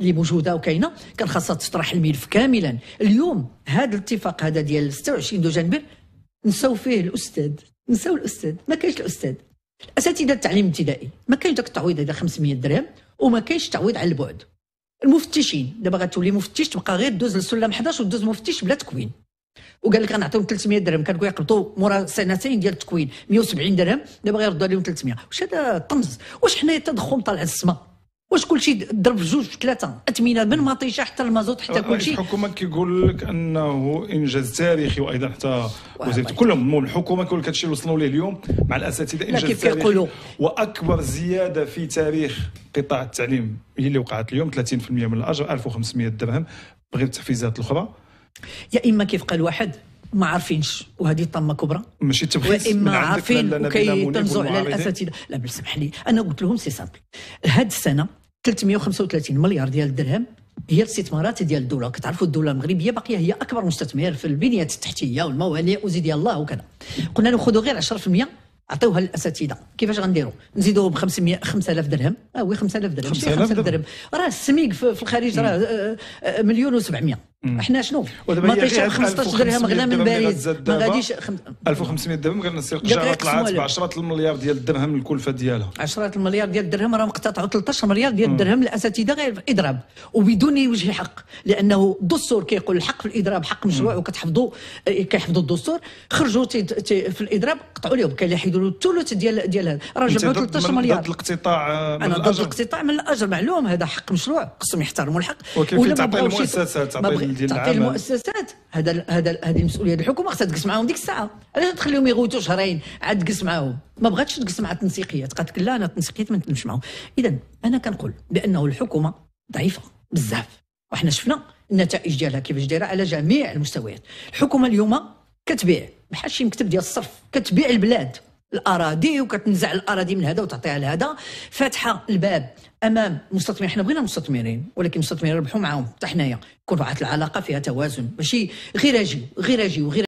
اللي موجوده وكاينه كان خاصها تطرح الملف كاملا اليوم هذا الاتفاق هذا ديال 26 دو جانبير نساو فيه الاستاذ نساو الاستاذ ما كاينش الاستاذ الاساتذه التعليم الابتدائي ما كاينش داك التعويض هذا 500 درهم وما كاينش تعويض على البعد المفتشين دابا غتولي مفتش تبقى غير دوز للسلم 11 ودوز مفتش بلا تكوين وقال لك غنعطيهم 300 درهم كانوا يقبطوا مورا سنتين ديال التكوين 170 درهم دابا غيردوا عليهم 300 واش هذا طمز واش حنايا التضخم طالع السماء واش كلشي ضرب جوج في ثلاثه اثمنه من مطيشه حتى المازوت حتى كلشي الحكومه كيقول لك انه انجاز تاريخي وايضا حتى وزيرت كلهم الحكومه كل هادشي اللي وصلوا ليه اليوم مع الاساتذه انجاز تاريخي كيقولوا واكبر زياده في تاريخ قطاع التعليم هي اللي وقعت اليوم 30% من الاجر 1500 درهم بغير التحفيزات الاخرى يا اما كيف قال واحد ما عارفينش وهذه طامه كبرى ماشي تبخيس واما عارفين وكيطنزوا على الاساتذه لا بل سمح لي انا قلت لهم سي سامبل هاد السنه 335 مليار ديال الدرهم هي الاستثمارات ديال الدوله كتعرفوا الدوله المغربيه باقيه هي اكبر مستثمر في البنيه التحتيه والمواليه وزيد الله وكذا قلنا ناخذوا غير 10% عطيوها للاساتذه كيفاش غنديروا نزيدوا ب 500 5000 درهم اه وي 5000 درهم 5000 درهم راه السميك في الخارج راه آه، آه، آه، مليون و700 احنا شنو ما طيشها 15 درهم غلا من باريس ما غاديش 1500 درهم غير نسير قجعه طلعت ب 10 المليار ديال الدرهم الكلفه ديالها 10 المليار ديال الدرهم راه مقتطعوا 13 مليار ديال الدرهم للاساتذه غير في الاضراب وبدون وجه حق لانه الدستور كيقول الحق في الاضراب حق مشروع وكتحفظوا اه، كيحفظوا الدستور خرجوا تي تي في الاضراب قطعوا لهم حيدوا له الثلث ديال ديال هذا راه جمعوا 13 مليار ضد الاقتطاع آه، انا ضد الاقتطاع من الاجر معلوم هذا حق مشروع خصهم يحترموا الحق تعطي المؤسسات تعطي تعطي المؤسسات هذا هذا هذه مسؤوليه الحكومه خصها تجلس معاهم ديك الساعه علاش تخليهم يغوتوا شهرين عاد تجلس معاهم ما بغاتش تجلس مع التنسيقيات قالت لا انا التنسيقيات ما نتكلمش معاهم اذا انا كنقول بانه الحكومه ضعيفه بزاف وحنا شفنا النتائج ديالها كيفاش دايره على جميع المستويات الحكومه اليوم كتبيع بحال شي مكتب ديال الصرف كتبيع البلاد الاراضي وكتنزع الاراضي من هذا وتعطيها لهذا فاتحه الباب امام مستثمرين حنا بغينا مستثمرين ولكن المستثمرين ربحوا معاهم حتى حنايا كون واحد العلاقه فيها توازن ماشي غير اجي غير اجي وغير